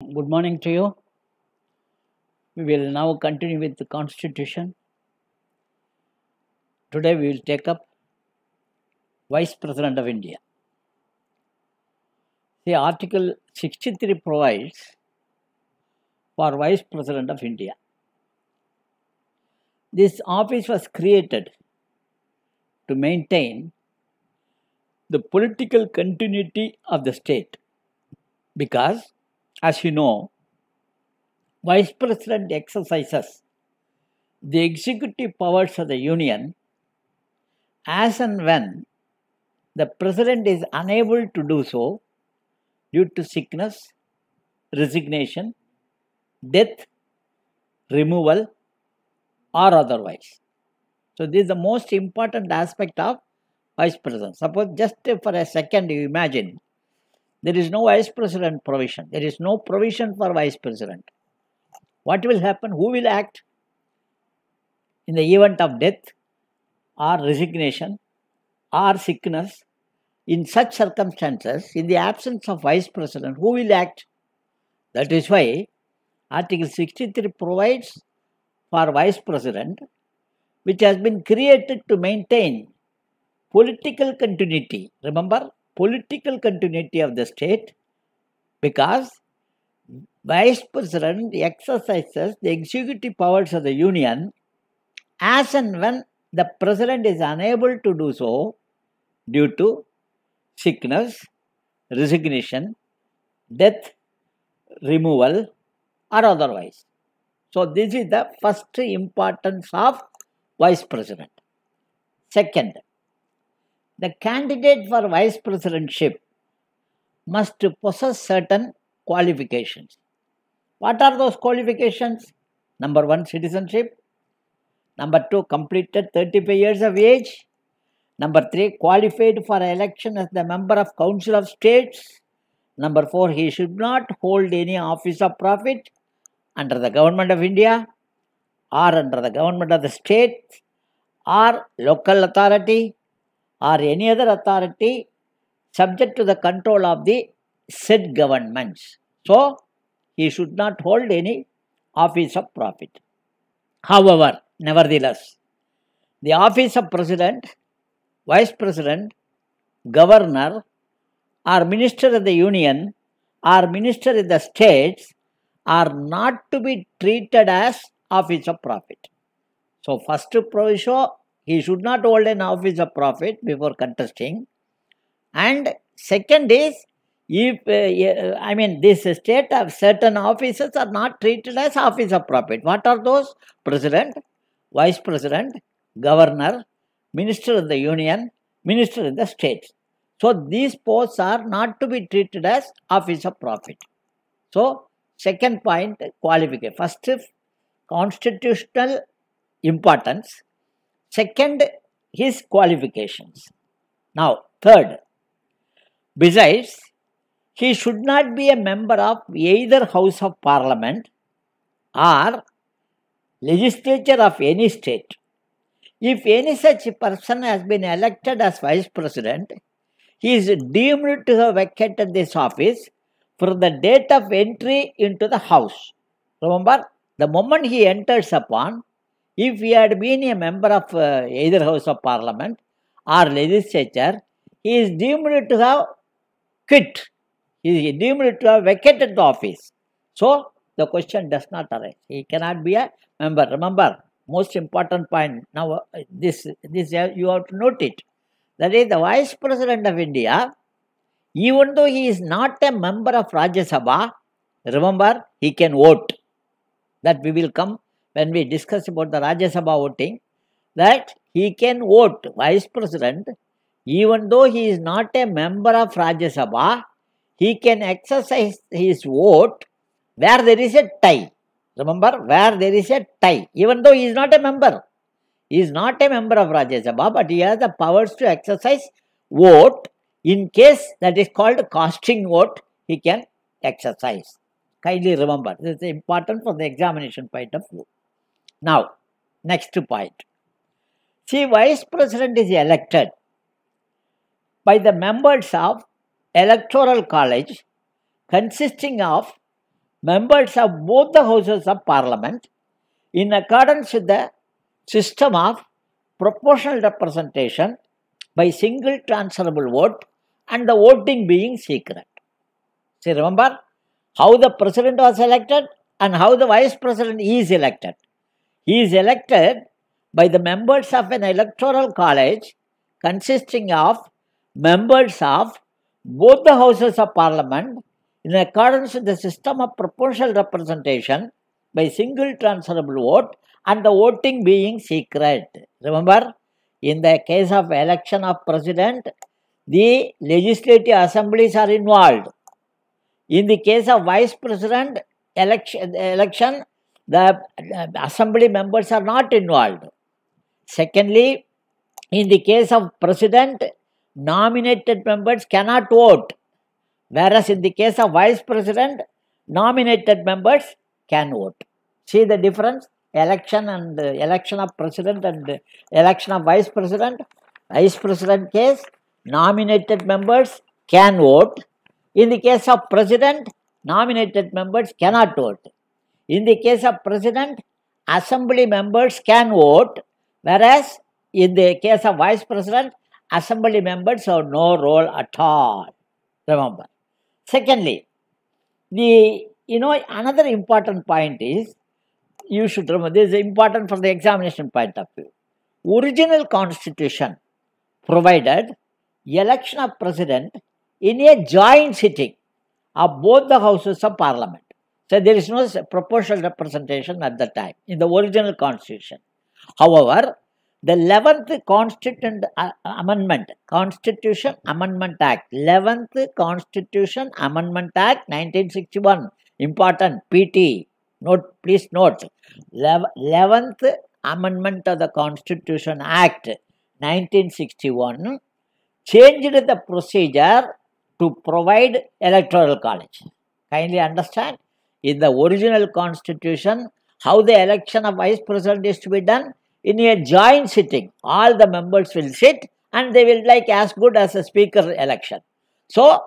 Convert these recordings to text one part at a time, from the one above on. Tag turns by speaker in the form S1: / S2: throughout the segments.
S1: Good morning to you. We will now continue with the Constitution. Today we will take up Vice President of India. The Article 63 provides for Vice President of India. This office was created to maintain the political continuity of the state because as you know, Vice President exercises the executive powers of the Union as and when the President is unable to do so due to sickness, resignation, death, removal, or otherwise. So, this is the most important aspect of Vice President. Suppose just for a second you imagine there is no vice president provision. There is no provision for vice president. What will happen? Who will act in the event of death or resignation or sickness? In such circumstances, in the absence of vice president, who will act? That is why Article 63 provides for vice president, which has been created to maintain political continuity. Remember, political continuity of the state because Vice President exercises the executive powers of the Union as and when the President is unable to do so due to sickness, resignation, death, removal, or otherwise. So, this is the first importance of Vice President. Second, the candidate for vice presidentship must possess certain qualifications. What are those qualifications? Number one, citizenship. Number two, completed 35 years of age. Number three, qualified for election as the member of Council of States. Number four, he should not hold any office of profit under the Government of India or under the Government of the state or local authority or any other authority subject to the control of the said governments. So, he should not hold any office of profit. However, nevertheless, the office of president, vice president, governor, or minister of the union, or minister in the states are not to be treated as office of profit. So, first proviso he should not hold an office of prophet before contesting. And second is, if uh, I mean this state of certain offices are not treated as office of profit. What are those? President, vice president, governor, minister of the union, minister of the state. So these posts are not to be treated as office of profit. So second point qualification. First, constitutional importance. Second, his qualifications. Now, third, besides, he should not be a member of either House of Parliament or legislature of any state. If any such person has been elected as Vice President, he is deemed to have vacated this office for the date of entry into the House. Remember, the moment he enters upon, if he had been a member of uh, either House of Parliament or legislature, he is deemed to have quit. He is deemed to have vacated the office. So, the question does not arise. He cannot be a member. Remember, most important point now, uh, this, this uh, you have to note it. That is, the Vice President of India, even though he is not a member of Rajya Sabha, remember, he can vote. That we will come when we discussed about the Rajya Sabha voting, that he can vote vice president even though he is not a member of Rajya Sabha, he can exercise his vote where there is a tie. Remember, where there is a tie, even though he is not a member. He is not a member of Rajya Sabha, but he has the powers to exercise vote in case that is called casting vote, he can exercise. Kindly remember, this is important for the examination point of view. Now, next point. See, vice president is elected by the members of electoral college consisting of members of both the houses of parliament in accordance with the system of proportional representation by single transferable vote and the voting being secret. See, remember how the president was elected and how the vice president is elected. He is elected by the members of an electoral college consisting of members of both the houses of parliament in accordance with the system of proportional representation by single transferable vote and the voting being secret. Remember, in the case of election of president, the legislative assemblies are involved. In the case of vice president election, election the assembly members are not involved. Secondly, in the case of president, nominated members cannot vote, whereas in the case of vice president, nominated members can vote. See the difference? Election and uh, election of president and uh, election of vice president. Vice president case, nominated members can vote. In the case of president, nominated members cannot vote. In the case of president, assembly members can vote, whereas in the case of vice president, assembly members have no role at all. Remember. Secondly, the you know another important point is you should remember this is important from the examination point of view. Original constitution provided election of president in a joint sitting of both the houses of parliament. So there is no proportional representation at the time in the original constitution. However, the 11th Constitution uh, Amendment, Constitution Amendment Act, 11th Constitution Amendment Act 1961, important PT, note, please note, 11th Amendment of the Constitution Act 1961 changed the procedure to provide electoral college. Kindly understand, in the original constitution, how the election of vice president is to be done in a joint sitting. All the members will sit and they will like as good as a speaker election. So,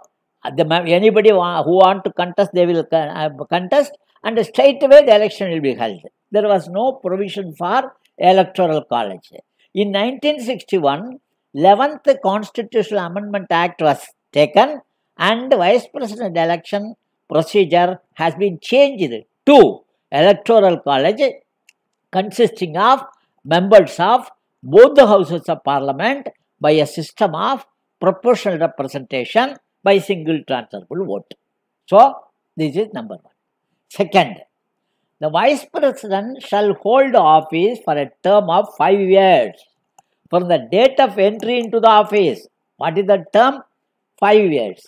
S1: anybody who want to contest, they will uh, contest and straight away the election will be held. There was no provision for electoral college. In 1961, 11th Constitutional Amendment Act was taken and Vice President election procedure has been changed to electoral college consisting of members of both the houses of parliament by a system of proportional representation by single transferable vote. So, this is number one. Second, the vice president shall hold office for a term of five years from the date of entry into the office. What is the term? Five years.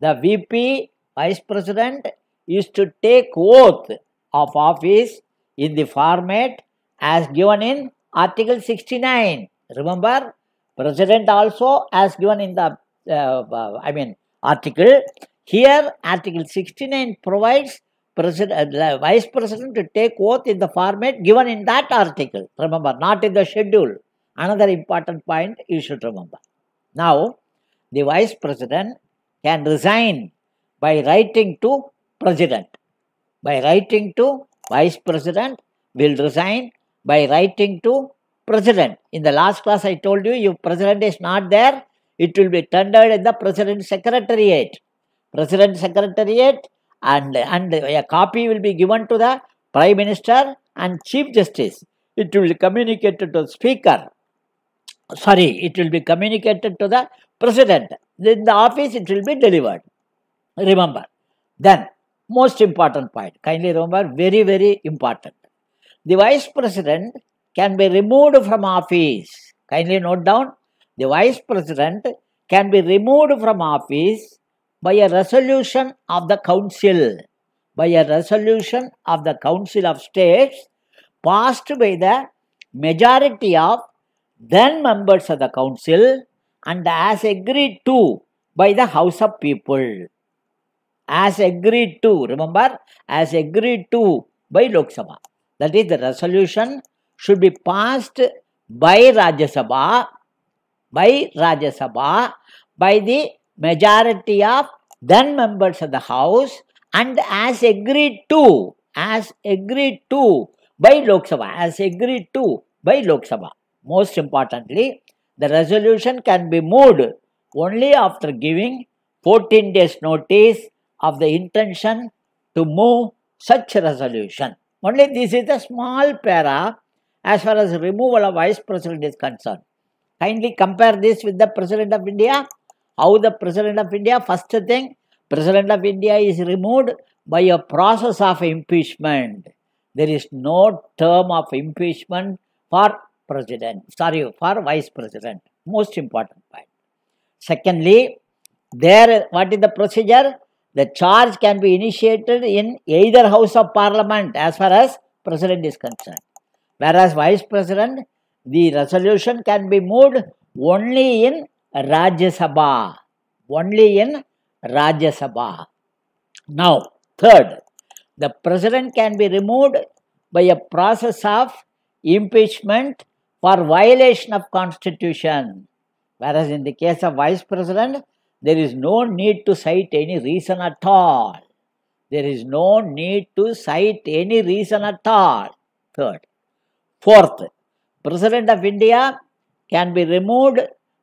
S1: The VP Vice President is to take oath of office in the format as given in Article 69. Remember, President also as given in the, uh, uh I mean, article. Here, Article 69 provides President, uh, Vice President to take oath in the format given in that article. Remember, not in the schedule. Another important point you should remember. Now, the Vice President can resign by writing to president. By writing to vice president, will resign by writing to president. In the last class, I told you, if president is not there, it will be tendered in the president secretariat. President secretariat and, and a copy will be given to the prime minister and chief justice. It will be communicated to the speaker. Sorry, it will be communicated to the president. In the office, it will be delivered. Remember. Then, most important point, kindly remember, very, very important. The vice president can be removed from office. Kindly note down, the vice president can be removed from office by a resolution of the council. By a resolution of the council of states passed by the majority of then members of the council and as agreed to by the house of people as agreed to, remember, as agreed to by Lok Sabha. That is, the resolution should be passed by Rajya Sabha, by Rajya Sabha, by the majority of then members of the House and as agreed to, as agreed to by Lok Sabha, as agreed to by Lok Sabha. Most importantly, the resolution can be moved only after giving 14 days notice of the intention to move such resolution. Only this is a small para as far as removal of vice president is concerned. Kindly compare this with the president of India. How the president of India, first thing, president of India is removed by a process of impeachment. There is no term of impeachment for president, sorry, for vice president. Most important point. Secondly, there, what is the procedure? The charge can be initiated in either House of Parliament as far as President is concerned. Whereas Vice President, the resolution can be moved only in Rajya Sabha. Only in Rajya Sabha. Now, third, the President can be removed by a process of impeachment for violation of constitution. Whereas in the case of Vice President, there is no need to cite any reason at all. There is no need to cite any reason at all. Third. Fourth, President of India can be removed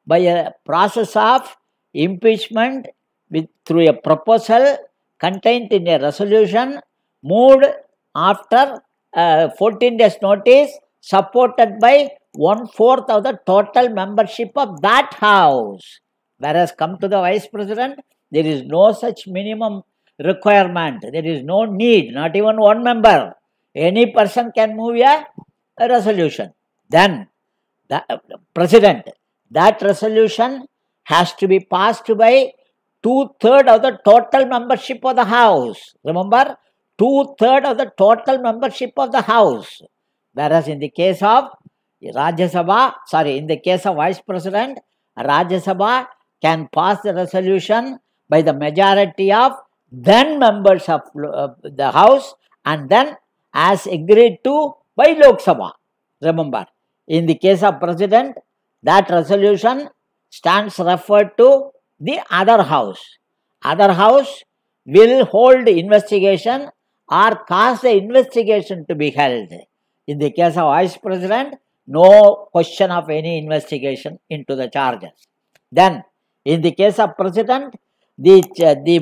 S1: by a process of impeachment with, through a proposal contained in a resolution moved after uh, 14 days notice supported by one fourth of the total membership of that house. Whereas come to the vice president, there is no such minimum requirement. There is no need, not even one member. Any person can move a, a resolution. Then the uh, president, that resolution has to be passed by two-thirds of the total membership of the house. Remember, two-thirds of the total membership of the house. Whereas in the case of Rajya Sabha, sorry, in the case of Vice President, Rajya Sabha can pass the resolution by the majority of then members of uh, the House and then as agreed to by Lok Sabha. Remember, in the case of President, that resolution stands referred to the other House. Other House will hold investigation or cause the investigation to be held. In the case of Vice President, no question of any investigation into the charges. Then, in the case of president, the,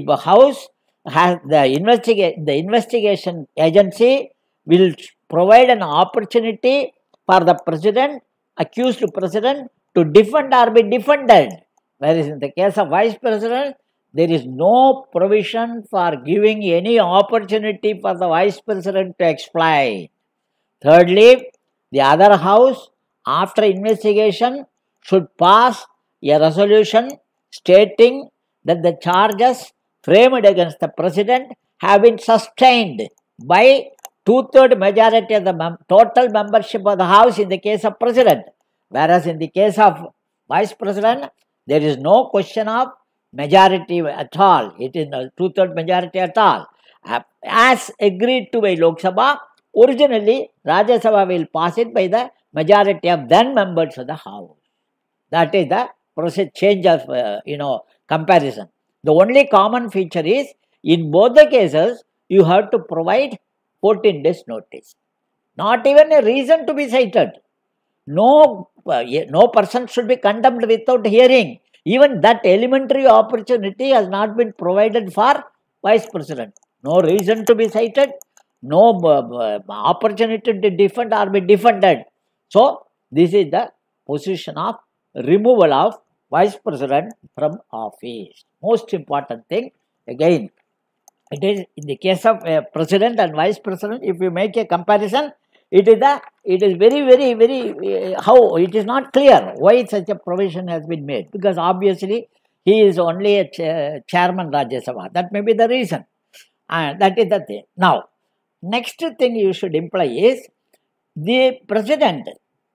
S1: the house has the investigate the investigation agency will provide an opportunity for the president, accused president, to defend or be defended. Whereas in the case of vice president, there is no provision for giving any opportunity for the vice president to explain. Thirdly, the other house, after investigation, should pass a resolution stating that the charges framed against the president have been sustained by two-third majority of the mem total membership of the House in the case of president. Whereas in the case of vice president, there is no question of majority at all. It is a two-third majority at all. As agreed to by Lok Sabha, originally Rajya Sabha will pass it by the majority of then members of the House. That is the process change of, uh, you know, comparison. The only common feature is in both the cases, you have to provide 14 days notice. Not even a reason to be cited. No, uh, no person should be condemned without hearing. Even that elementary opportunity has not been provided for vice president. No reason to be cited, no uh, uh opportunity to defend or be defended. So, this is the position of removal of vice president from office. Most important thing, again, it is in the case of a uh, president and vice president, if you make a comparison, it is the it is very very very uh, how it is not clear why such a provision has been made because obviously he is only a ch chairman Rajya Sabha. That may be the reason, and that is the thing. Now, next thing you should imply is the president.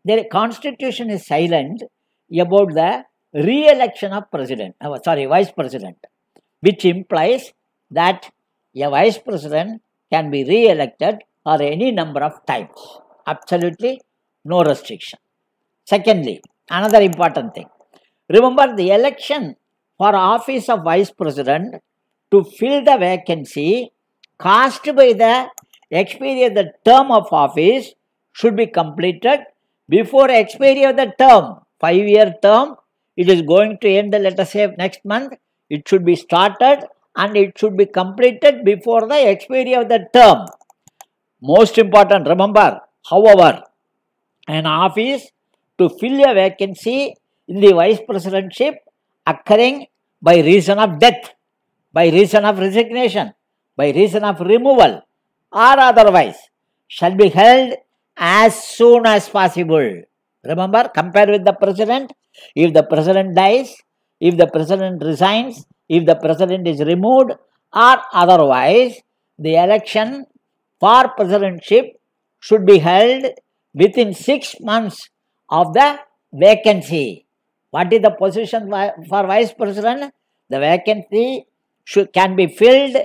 S1: The constitution is silent about the re-election of president, uh, sorry, vice president, which implies that a vice president can be re-elected or any number of times. Absolutely no restriction. Secondly, another important thing. Remember the election for office of vice president to fill the vacancy cast by the expiry of the term of office should be completed before expiry of the term, five-year term it is going to end, let us say, next month. It should be started and it should be completed before the expiry of the term. Most important, remember, however, an office to fill a vacancy in the vice presidency occurring by reason of death, by reason of resignation, by reason of removal or otherwise shall be held as soon as possible. Remember, compare with the president. If the president dies, if the president resigns, if the president is removed or otherwise, the election for presidentship should be held within six months of the vacancy. What is the position for vice president? The vacancy should, can be filled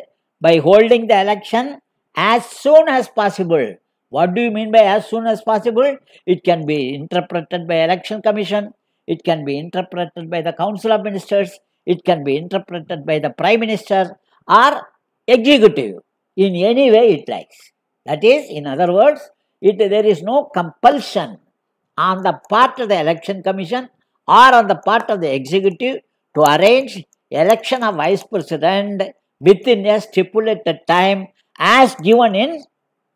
S1: by holding the election as soon as possible what do you mean by as soon as possible? It can be interpreted by election commission. It can be interpreted by the council of ministers. It can be interpreted by the prime minister or executive in any way it likes. That is, in other words, it, there is no compulsion on the part of the election commission or on the part of the executive to arrange election of vice president within a stipulated time as given in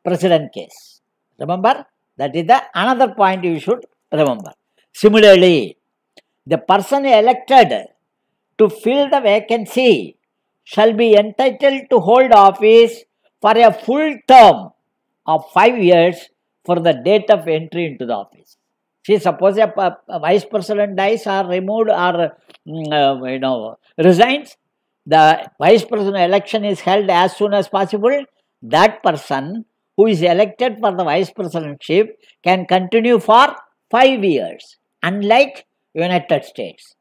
S1: precedent case. Remember? That is the another point you should remember. Similarly, the person elected to fill the vacancy shall be entitled to hold office for a full term of five years for the date of entry into the office. See, suppose a, a, a vice president dies or removed or mm, uh, you know resigns, the vice president election is held as soon as possible. That person who is elected for the vice presidentship can continue for five years, unlike United States.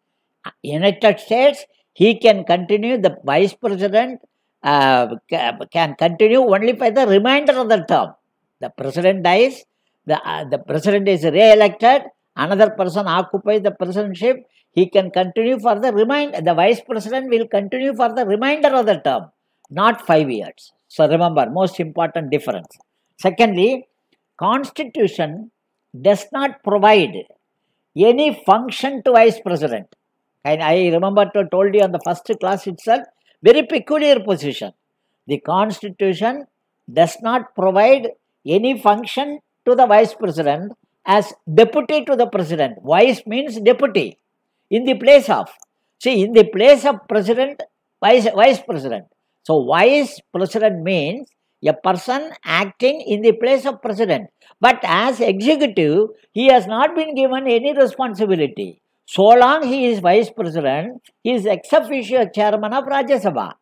S1: United States, he can continue, the vice president uh, can continue only for the remainder of the term. The president dies, the, uh, the president is re-elected, another person occupies the presidency. he can continue for the remainder the vice president will continue for the remainder of the term, not five years. So remember, most important difference. Secondly, Constitution does not provide any function to Vice President. And I remember to told you on the first class itself, very peculiar position. The Constitution does not provide any function to the Vice President as deputy to the President. Vice means deputy in the place of. See, in the place of President, Vice, vice President. So vice president means a person acting in the place of president. But as executive, he has not been given any responsibility. So long he is vice president, he is ex officio chairman of Rajya Sabha.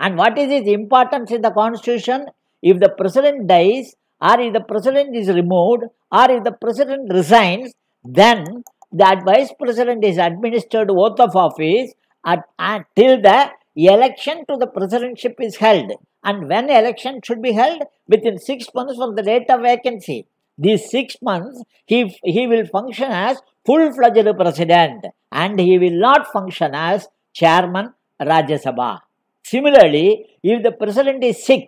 S1: And what is his importance in the constitution? If the president dies, or if the president is removed, or if the president resigns, then that vice president is administered oath of office at, at, till the election to the presidency is held and when election should be held within 6 months from the date of vacancy these 6 months he he will function as full fledged president and he will not function as chairman rajya sabha similarly if the president is sick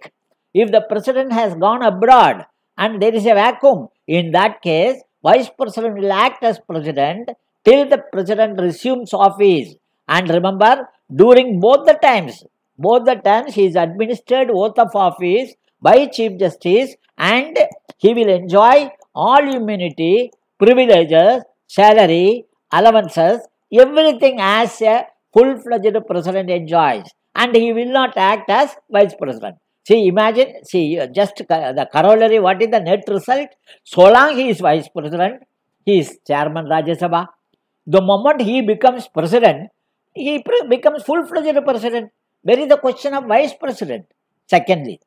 S1: if the president has gone abroad and there is a vacuum in that case vice president will act as president till the president resumes office and remember during both the times, both the times he is administered oath of office by Chief Justice and he will enjoy all immunity, privileges, salary, allowances, everything as a full-fledged president enjoys and he will not act as vice president. See, imagine, see, uh, just the corollary, what is the net result? So long he is vice president, he is chairman Rajya Sabha. The moment he becomes president, he becomes full-fledged president. There is the question of vice president. Secondly,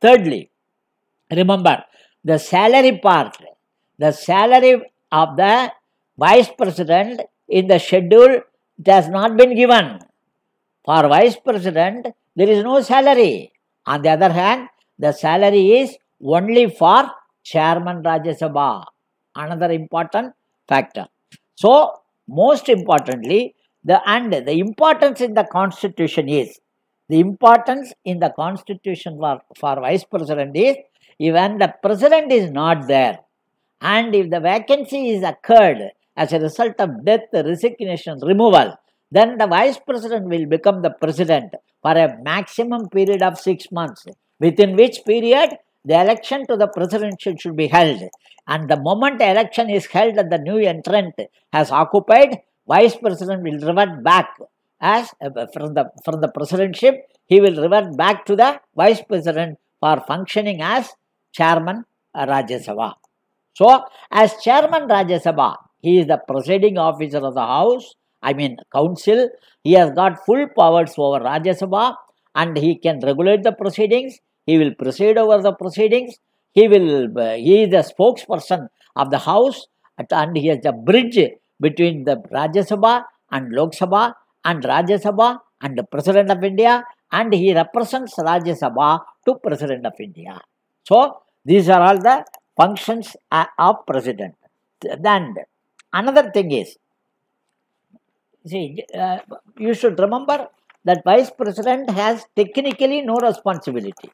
S1: thirdly, remember the salary part, the salary of the vice president in the schedule it has not been given. For vice president, there is no salary. On the other hand, the salary is only for chairman Rajya Sabha, another important factor. So, most importantly, the and the importance in the constitution is the importance in the constitution for, for vice president is even the president is not there and if the vacancy is occurred as a result of death resignation removal then the vice president will become the president for a maximum period of 6 months within which period the election to the presidential should be held and the moment election is held and the new entrant has occupied vice president will revert back as uh, from the from the presidency, he will revert back to the vice president for functioning as chairman uh, Rajya Sabha. So, as chairman Rajya Sabha, he is the presiding officer of the house. I mean, council. He has got full powers over Rajya Sabha, and he can regulate the proceedings. He will preside over the proceedings. He will. Uh, he is the spokesperson of the house, and he is the bridge between the Rajya Sabha and Lok Sabha and Rajya Sabha and the President of India and he represents Rajya Sabha to President of India. So, these are all the functions of President. Then, another thing is, see, uh, you should remember that Vice President has technically no responsibility.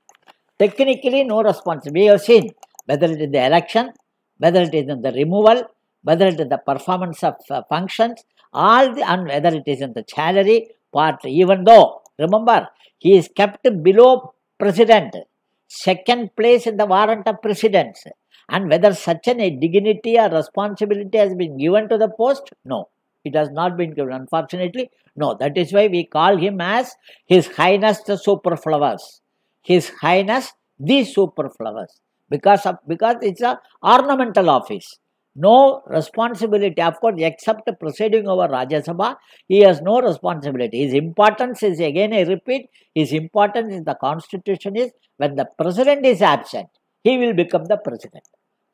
S1: Technically no responsibility. We have seen whether it is the election, whether it is in the removal, whether it is the performance of uh, functions, all the, and whether it is in the salary part, even though, remember, he is kept below president, second place in the warrant of presidents, And whether such an, a dignity or responsibility has been given to the post, no, it has not been given, unfortunately, no. That is why we call him as His Highness the Superfluous, His Highness the Superfluous, because of, because it's a ornamental office no responsibility, of course, except proceeding over Rajya Sabha, he has no responsibility. His importance is, again I repeat, his importance in the constitution is when the president is absent, he will become the president.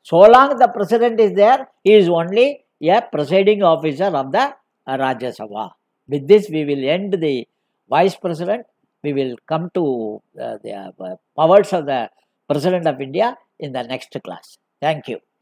S1: So long the president is there, he is only a presiding officer of the Rajya Sabha. With this, we will end the vice president. We will come to uh, the uh, powers of the president of India in the next class. Thank you.